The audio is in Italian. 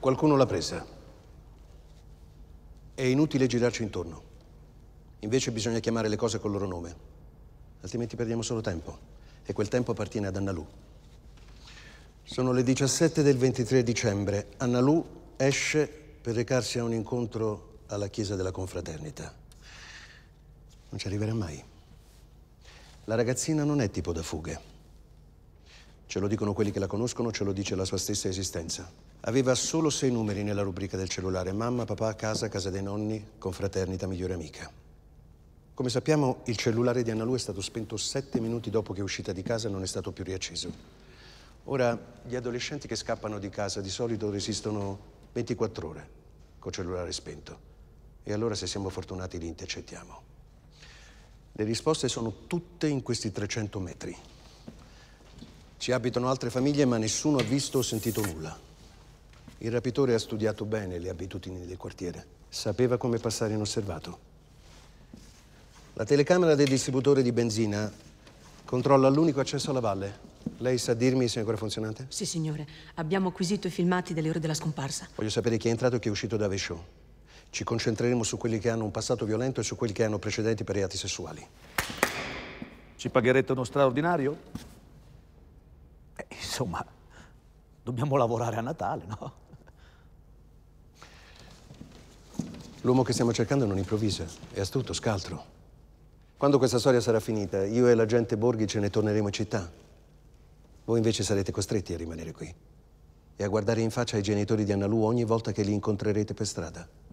Qualcuno l'ha presa. È inutile girarci intorno. Invece bisogna chiamare le cose col loro nome, altrimenti perdiamo solo tempo. E quel tempo appartiene ad Annalù. Sono le 17 del 23 dicembre. Annalù esce per recarsi a un incontro alla chiesa della confraternita. Non ci arriverà mai. La ragazzina non è tipo da fughe. Ce lo dicono quelli che la conoscono, ce lo dice la sua stessa esistenza. Aveva solo sei numeri nella rubrica del cellulare: mamma, papà, casa, casa dei nonni, confraternita, migliore amica. Come sappiamo, il cellulare di Anna Lu è stato spento sette minuti dopo che è uscita di casa e non è stato più riacceso. Ora, gli adolescenti che scappano di casa di solito resistono 24 ore col cellulare spento. E allora, se siamo fortunati, li intercettiamo. Le risposte sono tutte in questi 300 metri. Ci abitano altre famiglie, ma nessuno ha visto o sentito nulla. Il rapitore ha studiato bene le abitudini del quartiere. Sapeva come passare inosservato. La telecamera del distributore di benzina controlla l'unico accesso alla valle. Lei sa dirmi se è ancora funzionante? Sì, signore. Abbiamo acquisito i filmati delle ore della scomparsa. Voglio sapere chi è entrato e chi è uscito da Vesciò. Ci concentreremo su quelli che hanno un passato violento e su quelli che hanno precedenti per reati sessuali. Ci pagherete uno straordinario? insomma, dobbiamo lavorare a Natale, no? L'uomo che stiamo cercando non improvvisa, è astuto, scaltro. Quando questa storia sarà finita, io e l'agente Borghi ce ne torneremo in città. Voi invece sarete costretti a rimanere qui e a guardare in faccia i genitori di Anna ogni volta che li incontrerete per strada.